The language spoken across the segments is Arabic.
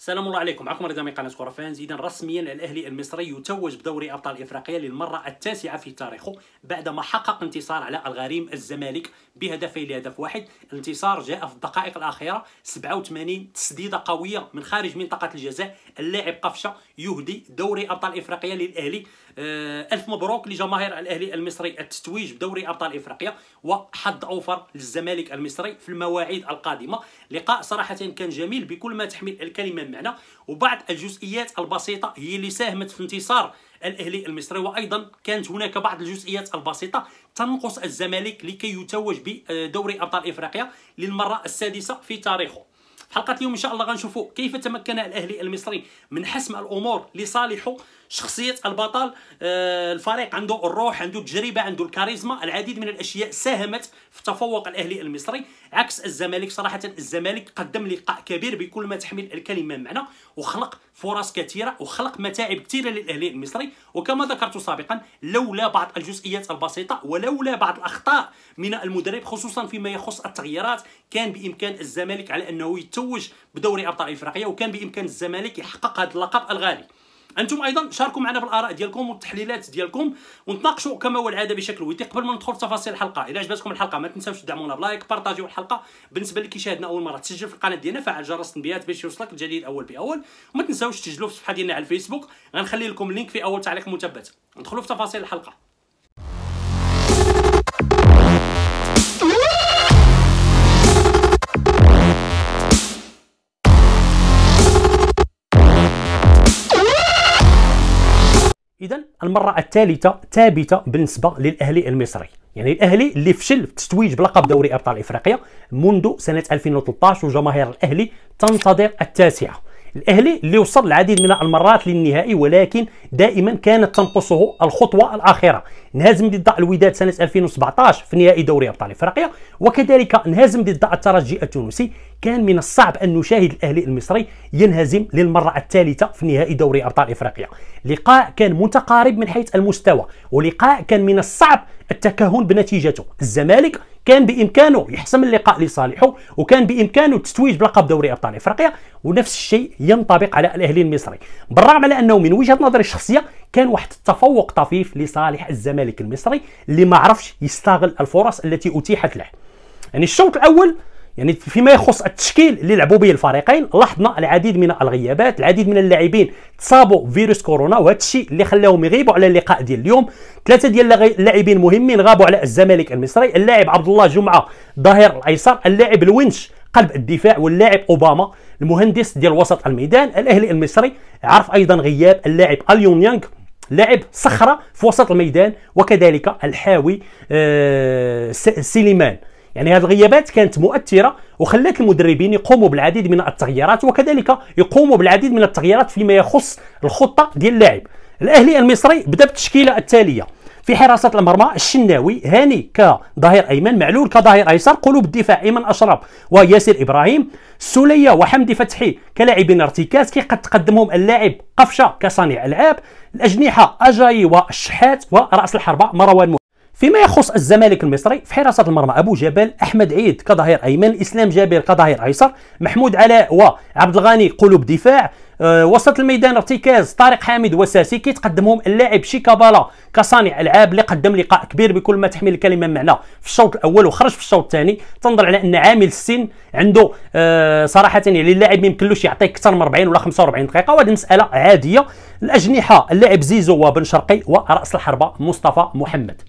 السلام الله عليكم معكم رضا من قناه كره فانز اذا رسميا الاهلي المصري يتوج بدوري ابطال افريقيا للمره التاسعه في تاريخه بعدما حقق انتصار على الغريم الزمالك بهدفين لهدف واحد الانتصار جاء في الدقائق الاخيره 87 تسديده قويه من خارج منطقه الجزاء اللاعب قفشه يهدي دوري ابطال افريقيا للاهلي آه، الف مبروك لجماهير الاهلي المصري التتويج بدوري ابطال افريقيا وحظ اوفر للزمالك المصري في المواعيد القادمه لقاء صراحه كان جميل بكل ما تحمل الكلمه من معنى وبعض الجزئيات البسيطه هي اللي ساهمت في انتصار الاهلي المصري وايضا كانت هناك بعض الجزئيات البسيطه تنقص الزمالك لكي يتوج بدوري ابطال افريقيا للمره السادسه في تاريخه حلقه اليوم ان شاء الله غنشوفوا كيف تمكن الاهلي المصري من حسم الامور لصالحه شخصيه البطل آه، الفريق عنده الروح عنده التجربه عنده الكاريزما العديد من الاشياء ساهمت في تفوق الاهلي المصري عكس الزمالك صراحه الزمالك قدم لقاء كبير بكل ما تحمل الكلمه معنى وخلق فرص كثيره وخلق متاعب كثيره للاهلي المصري وكما ذكرت سابقا لولا بعض الجزئيات البسيطه ولولا بعض الاخطاء من المدرب خصوصا فيما يخص التغييرات كان بامكان الزمالك على انه يتوج بدوري ابطال افريقيا وكان بامكان الزمالك يحقق هذا اللقب الغالي انتم ايضا شاركوا معنا بالاراء ديالكم والتحليلات ديالكم ونتناقشوا كما هو العاده بشكل ودي قبل ما ندخل في تفاصيل الحلقه الى عجبتكم الحلقه ما تنساوش تدعمونا بلايك بارطاجيو الحلقه بالنسبه اللي كيشاهدنا اول مره تسجل في القناه ديالنا فعل جرس التنبيهات باش يوصلك الجديد اول باول وما تنساوش تسجلوا في الصفحه ديالنا على الفيسبوك غنخلي لكم اللينك في اول تعليق مثبت ندخلوا في تفاصيل الحلقه المره الثالثه ثابته بالنسبه للاهلي المصري يعني الاهلي اللي فشل في التتويج بلقب دوري ابطال افريقيا منذ سنه 2013 وجماهير الاهلي تنتظر التاسعه الاهلي اللي وصل العديد من المرات للنهائي ولكن دائما كانت تنقصه الخطوه الاخيره انهزم ضد الوداد سنه 2017 في نهائي دوري ابطال افريقيا وكذلك انهزم ضد الترجي التونسي كان من الصعب ان نشاهد الاهلي المصري ينهزم للمره الثالثه في نهائي دوري ابطال افريقيا لقاء كان متقارب من حيث المستوى ولقاء كان من الصعب التكهن بنتيجته الزمالك كان بامكانه يحسم اللقاء لصالحه وكان بامكانه التتويج بلقب دوري ابطال افريقيا ونفس الشيء ينطبق على الاهلي المصري بالرغم على انه من وجهه نظري الشخصيه كان واحد التفوق طفيف لصالح الزمالك المصري اللي ما عرفش يستغل الفرص التي اتيحت له يعني الشوط الاول يعني فيما يخص التشكيل اللي لعبوا به الفريقين لاحظنا العديد من الغيابات العديد من اللاعبين تصابوا فيروس كورونا وهذا الشيء اللي خلاهم يغيبوا على اللقاء ديال اليوم ثلاثه ديال اللاعبين مهمين غابوا على الزمالك المصري اللاعب عبد الله جمعه ظهير الايسر اللاعب الونش قلب الدفاع واللاعب اوباما المهندس ديال وسط الميدان الاهلي المصري عرف ايضا غياب اللاعب اليون يانغ لاعب صخره في وسط الميدان وكذلك الحاوي آه، سليمان يعني هذه الغيابات كانت مؤثره وخلات المدربين يقوموا بالعديد من التغييرات وكذلك يقوموا بالعديد من التغييرات فيما يخص الخطه ديال اللاعب الاهلي المصري بدا بالتشكيله التاليه في حراسة المرمى الشناوي هاني كظهير أيمن معلول كظهير أيسر قلوب الدفاع أيمن أشرف وياسر إبراهيم سولية وحمدي فتحي كلاعبين ارتكاز كي قد تقدمهم اللاعب قفشة كصانع ألعاب الأجنحة أجاي والشحات ورأس الحربة مروان فيما يخص الزمالك المصري في حراسة المرمى أبو جبل أحمد عيد كظهير أيمن إسلام جابر كظهير أيسر محمود علاء وعبد الغني قلوب دفاع أه وسط الميدان ارتكاز طارق حامد وساسي كيتقدمهم اللاعب شيكابالا كصانع العاب اللي قدم لقاء كبير بكل ما تحمل الكلمه من معنى في الشوط الاول وخرج في الشوط الثاني تنظر على ان عامل السن عنده أه صراحه يعني اللاعب ما يمكنلوش يعطيك اكثر من 40 ولا 45 دقيقه وهذه مساله عاديه الاجنحه اللاعب زيزو وبن شرقي وراس الحربه مصطفى محمد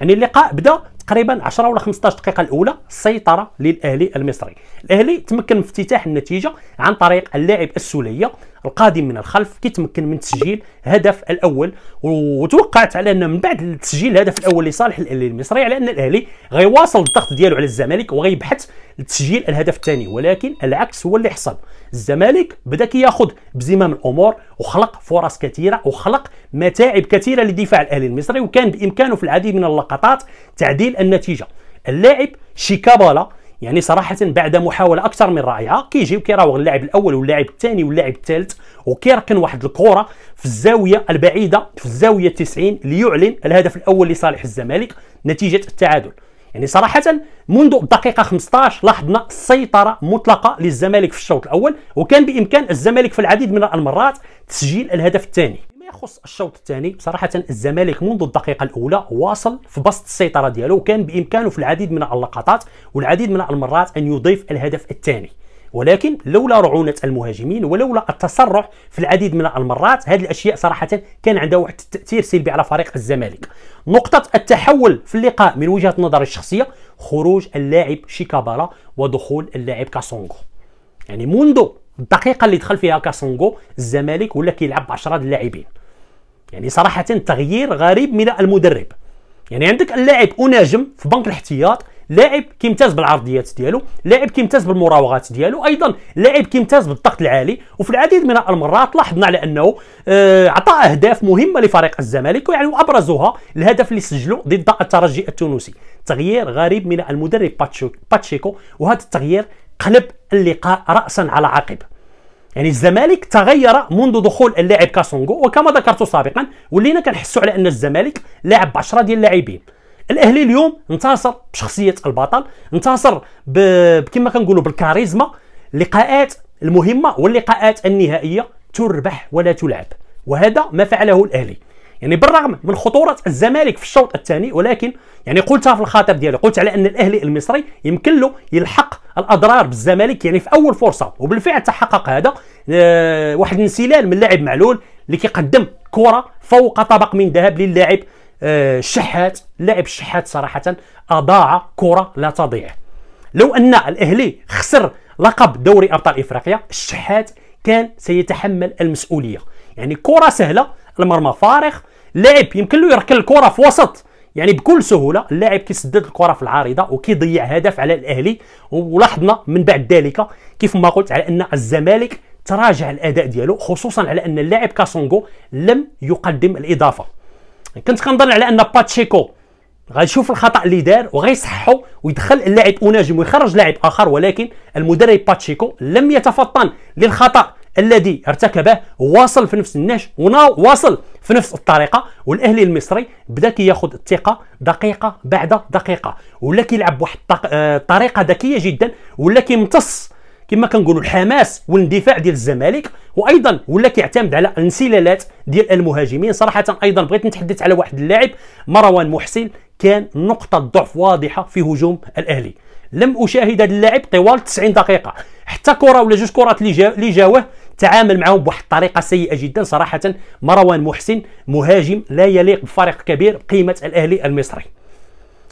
يعني اللقاء بدا تقريبا 10 ولا 15 دقيقه الاولى سيطره للاهلي المصري الاهلي تمكن من افتتاح النتيجه عن طريق اللاعب السوليه القادم من الخلف كيتمكن من تسجيل هدف الاول وتوقعت على ان من بعد تسجيل الهدف الاول لصالح الاهلي المصري على ان الاهلي غيواصل الضغط ديالو على الزمالك وغيبحث لتسجيل الهدف الثاني ولكن العكس هو اللي حصل الزمالك بدا كياخذ بزمام الامور وخلق فرص كثيره وخلق متاعب كثيره لدفاع الاهلي المصري وكان بامكانه في العديد من اللقطات تعديل النتيجه اللاعب شيكابالا يعني صراحة بعد محاولة أكثر من رائعة كيجي وكيراوغ اللاعب الأول واللاعب الثاني واللاعب الثالث وكيركن واحد الكرة في الزاوية البعيدة في الزاوية 90 ليعلن الهدف الأول لصالح الزمالك نتيجة التعادل يعني صراحة منذ الدقيقة 15 لاحظنا سيطرة مطلقة للزمالك في الشوط الأول وكان بإمكان الزمالك في العديد من المرات تسجيل الهدف الثاني فيما يخص الشوط الثاني بصراحة الزمالك منذ الدقيقة الأولى واصل في بسط السيطرة دياله وكان بإمكانه في العديد من اللقطات والعديد من المرات أن يضيف الهدف الثاني ولكن لولا رعونه المهاجمين ولولا التسرع في العديد من المرات هذه الاشياء صراحه كان عندها واحد التاثير سلبي على فريق الزمالك نقطه التحول في اللقاء من وجهه نظري الشخصيه خروج اللاعب شيكابالا ودخول اللاعب كاسونغو يعني منذ الدقيقه اللي دخل فيها كاسونغو الزمالك ولا كيلعب بعشرة اللاعبين يعني صراحه تغيير غريب من المدرب يعني عندك اللاعب اناجم في بنك الاحتياط لاعب كيمتاز بالعرضيات ديالو لاعب كيمتاز بالمراوغات ديالو ايضا لاعب كيمتاز بالضغط العالي وفي العديد من المرات لاحظنا على انه اعطى آه، اهداف مهمه لفريق الزمالك ويعني وابرزها الهدف اللي سجله ضد الترجي التونسي تغيير غريب من المدرب باتشيكو وهذا التغيير قلب اللقاء راسا على عقب يعني الزمالك تغير منذ دخول اللاعب كاسونغو وكما ذكرت سابقا ولينا كنحسوا على ان الزمالك لاعب ب 10 ديال اللاعبين الاهلي اليوم انتصر بشخصيه البطل انتصر كما كنقولوا بالكاريزما اللقاءات المهمه واللقاءات النهائيه تربح ولا تلعب وهذا ما فعله الاهلي يعني بالرغم من خطوره الزمالك في الشوط الثاني ولكن يعني قلتها في الخطاب ديالي قلت على ان الاهلي المصري يمكن له يلحق الاضرار بالزمالك يعني في اول فرصه وبالفعل تحقق هذا آه، واحد الانسلال من لاعب معلول اللي كيقدم كره فوق طبق من ذهب للاعب آه، شحات لاعب شحات صراحه اضاع كره لا تضيع لو ان الاهلي خسر لقب دوري ابطال افريقيا الشحات كان سيتحمل المسؤوليه يعني كره سهله المرمى فارغ لاعب يمكن له يركل الكره في وسط يعني بكل سهوله اللاعب كيسدد الكره في العارضه وكيضيع هدف على الاهلي ولاحظنا من بعد ذلك كيف ما قلت على ان الزمالك تراجع الاداء ديالو خصوصا على ان اللاعب كاسونغو لم يقدم الاضافه كنت كنظن على ان باتشيكو غيشوف الخطا اللي دار وغيصححو ويدخل اللاعب اوناجم ويخرج لاعب اخر ولكن المدرب باتشيكو لم يتفطن للخطا الذي ارتكبه واصل في نفس النهج وواصل في نفس الطريقه والاهلي المصري بدا كياخذ الثقه دقيقه بعد دقيقه ولا كيلعب بواحد الطريقه آه، ذكيه جدا ولا كيمتص كما كنقولوا الحماس والاندفاع ديال الزمالك وايضا ولا كيعتمد على انسلالات ديال المهاجمين صراحه ايضا بغيت نتحدث على واحد اللاعب مروان محسن كان نقطه ضعف واضحه في هجوم الاهلي لم اشاهد هذا اللاعب طوال 90 دقيقه حتى كره ولا جوج كرات اللي جاوه تعامل معهم بواحد الطريقه سيئه جدا صراحه مروان محسن مهاجم لا يليق بفريق كبير بقيمه الاهلي المصري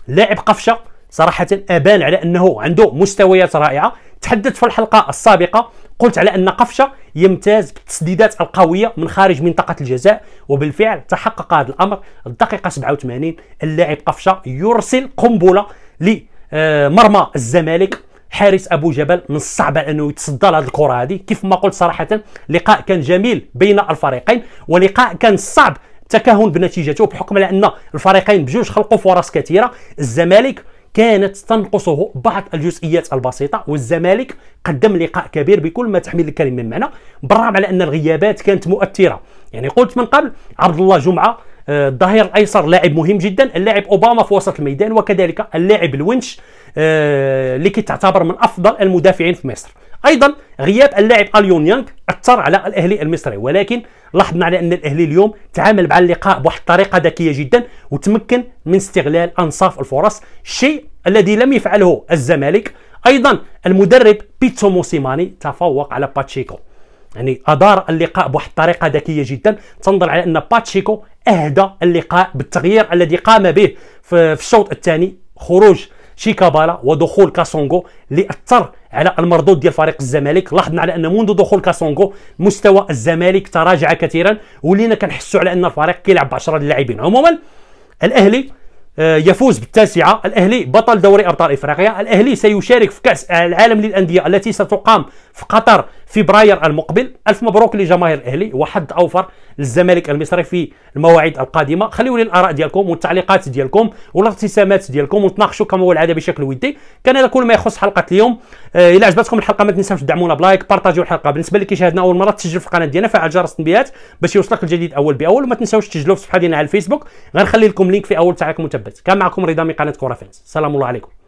لاعب قفشه صراحه ابان على انه عنده مستويات رائعه تحدثت في الحلقه السابقه قلت على ان قفشه يمتاز بالتسديدات القويه من خارج منطقه الجزاء وبالفعل تحقق هذا الامر الدقيقه 87 اللاعب قفشه يرسل قنبله لمرمى آه، الزمالك حارس ابو جبل من الصعب انه يتصدى لهذه الكره هذه كيف ما قلت صراحه لقاء كان جميل بين الفريقين ولقاء كان صعب التكهن بنتيجته بحكم على ان الفريقين بجوج خلقوا فرص كثيره الزمالك كانت تنقصه بعض الجزئيات البسيطه والزمالك قدم لقاء كبير بكل ما تحمل الكلمه من معنى بالرغم على ان الغيابات كانت مؤثره يعني قلت من قبل عبد الله جمعه آه، الظهير الايسر لاعب مهم جدا اللاعب اوباما في وسط الميدان وكذلك اللاعب الونش اللي آه، كتعتبر من افضل المدافعين في مصر ايضا غياب اللاعب اليون يانغ اثر على الاهلي المصري ولكن لاحظنا على ان الاهلي اليوم تعامل مع اللقاء بواحد الطريقه ذكيه جدا وتمكن من استغلال انصاف الفرص الشيء الذي لم يفعله الزمالك ايضا المدرب بيتسو موسيماني تفوق على باتشيكو يعني ادار اللقاء بواحد الطريقه ذكيه جدا تنظر على ان باتشيكو اهدى اللقاء بالتغيير الذي قام به في الشوط الثاني خروج شيكابالا ودخول كاسونغو اللي اثر على المردود ديال فريق الزمالك لاحظنا على ان منذ دخول كاسونغو مستوى الزمالك تراجع كثيرا ولينا كنحسوا على ان الفريق كيلعب ب 10 اللاعبين عموما الاهلي آه، يفوز بالتاسعة الأهلي بطل دوري أبطال إفريقيا الأهلي سيشارك في كأس العالم للأندية التي ستقام في قطر فبراير المقبل الف مبروك لجماهير الاهلي وحد اوفر للزمالك المصري في المواعيد القادمه خليوا لي الاراء ديالكم والتعليقات ديالكم والاقتسامات ديالكم وتناقشوا كما هو العاده بشكل ودي كان هذا كل ما يخص حلقه اليوم آه عجبتكم الحلقه ما تنساوش تدعمونا بلايك بارطاجيو الحلقه بالنسبه اللي كيشاهدنا اول مره تسجل في القناه ديالنا فعل جرس التنبيهات باش يوصلك الجديد اول باول وما تنساوش تسجلوا في صفحه ديالنا على الفيسبوك غنخلي لكم لينك في اول تعليق مثبت كان معكم رضا من قناه كره فرنسا سلام الله عليكم